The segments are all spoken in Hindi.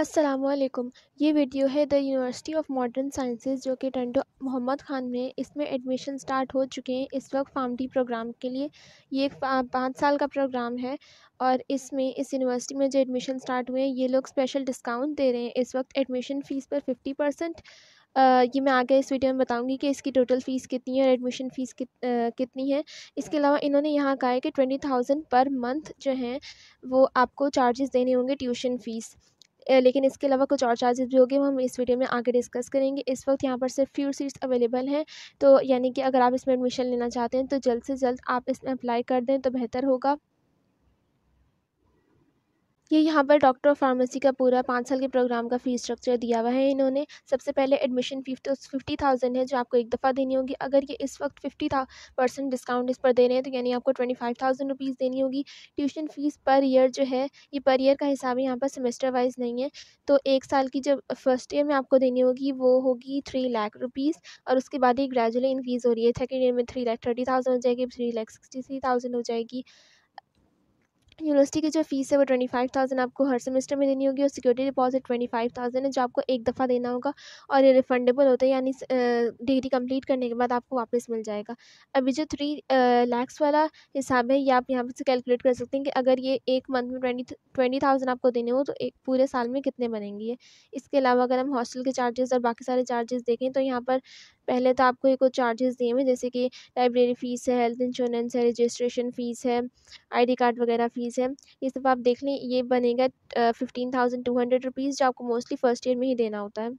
असलम ये वीडियो है the University of Modern Sciences जो कि टंडो मोहम्मद ख़ान में इसमें एडमिशन स्टार्ट हो चुके हैं इस वक्त फार्म डी प्रोग्राम के लिए ये एक पाँच साल का प्रोग्राम है और इसमें इस यूनिवर्सिटी में जो एडमिशन स्टार्ट हुए हैं ये लोग स्पेशल डिस्काउंट दे रहे हैं इस वक्त एडमिशन फ़ीस पर फिफ्टी परसेंट ये मैं आगे इस वीडियो में बताऊंगी कि इसकी टोटल फ़ीस कितनी है और एडमिशन फ़ीस कित, कितनी है इसके अलावा इन्होंने यहाँ कहा है कि ट्वेंटी थाउजेंड पर मंथ जो हैं वो आपको चार्जेस देने होंगे ट्यूशन फ़ीस लेकिन इसके अलावा कुछ और चार्जेस भी होंगे वो हम इस वीडियो में आगे डिस्कस करेंगे इस वक्त यहाँ पर सिर्फ फ्यू सीट्स अवेलेबल हैं तो यानी कि अगर आप इसमें एडमिशन लेना चाहते हैं तो जल्द से जल्द आप इसमें अप्लाई कर दें तो बेहतर होगा ये यहाँ पर डॉक्टर ऑफ फार्मेसी का पूरा पाँच साल के प्रोग्राम का फ़ीस स्ट्रक्चर दिया हुआ है इन्होंने सबसे पहले एडमिशन फीस तो फिफ्टी थाउजेंड है जो आपको एक दफ़ा देनी होगी अगर ये इस वक्त फिफ्टी परसेंट डिस्काउंट इस पर दे रहे हैं तो यानी आपको ट्वेंटी फाइव थाउजेंड रुपीज़ देनी होगी ट्यूशन फ़ीस पर ईयर जो है ये पर ईयर का हिसाब यहाँ पर सेमेस्टर वाइज नहीं है तो एक साल की जब फर्स्ट ईयर में आपको देनी होगी वो होगी थ्री लाख रुपीज़ और उसके बाद ही ग्रेजुअली इंक्रीज़ हो रही है सेकेंड ईयर में थ्री लाख थर्टी थाउजेंड हो जाएगी three lakh sixty three thousand हो जाएगी यूनिवर्सिटी की जो फ़ीस है वो ट्वेंटी फाइव थाउजेंड आपको हर सेमेस्टर में देनी होगी और security deposit twenty five thousand है जो आपको एक दफ़ा देना होगा और ये रिफंडेबल होता है यानी डिग्री कंप्लीट करने के बाद आपको वापस मिल जाएगा अभी जो थ्री लैक्स वाला हिसाब है ये आप यहाँ से कैलकुलेट कर सकते हैं कि अगर ये एक मंथ में ट्वेंटी ट्वेंटी थाउजेंड आपको देने हो तो एक पूरे साल में कितने बनेंगे इसके अलावा अगर हम हॉस्टल के चार्जेस और बाकी सारे चार्जेस देखें तो यहाँ पर पहले तो आपको ये कुछ चार्जेस दिए हुए जैसे कि लाइब्रेरी फ़ीस है हेल्थ इंश्योरेंस है रजिस्ट्रेशन फ़ीस है आईडी कार्ड वगैरह फ़ीस है ये सब आप देख लें ये बनेगा fifteen thousand two hundred rupees जो आपको मोस्टली फ़र्स्ट ईयर में ही देना होता है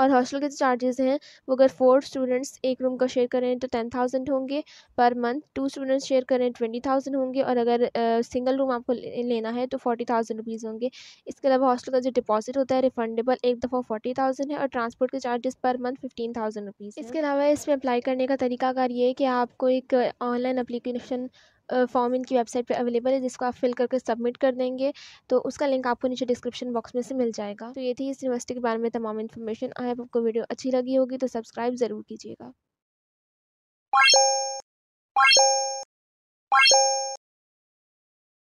और हॉस्टल के जो चार्जेस हैं वो अगर फोर स्टूडेंट्स एक रूम का शेयर करें तो टेन थाउजेंड होंगे per month two students share करें ट्वेंटी थाउजेंड होंगे और अगर सिंगल uh, रूम आपको लेना है तो फोर्टी थाउजेंड रुपीज़ होंगे इसके अलावा हॉस्टल का जो डिपॉजिट होता है रिफंडेबल एक दफ़ा फोर्टी थाउजेंड है और ट्रांसपोर्ट के charges per month fifteen thousand rupees इसके अलावा इसमें अप्लाई करने का तरीकाकार ये है कि आपको एक ऑनलाइन अप्लीकेशन फॉर्म इनकी वेबसाइट पे अवेलेबल है जिसको आप फिल करके सबमिट कर देंगे तो उसका लिंक आपको नीचे डिस्क्रिप्शन बॉक्स में से मिल जाएगा तो ये थी इस यूनिवर्सिटी के बारे में तमाम इन्फॉर्मेशन आए आपको वीडियो अच्छी लगी होगी तो सब्सक्राइब ज़रूर कीजिएगा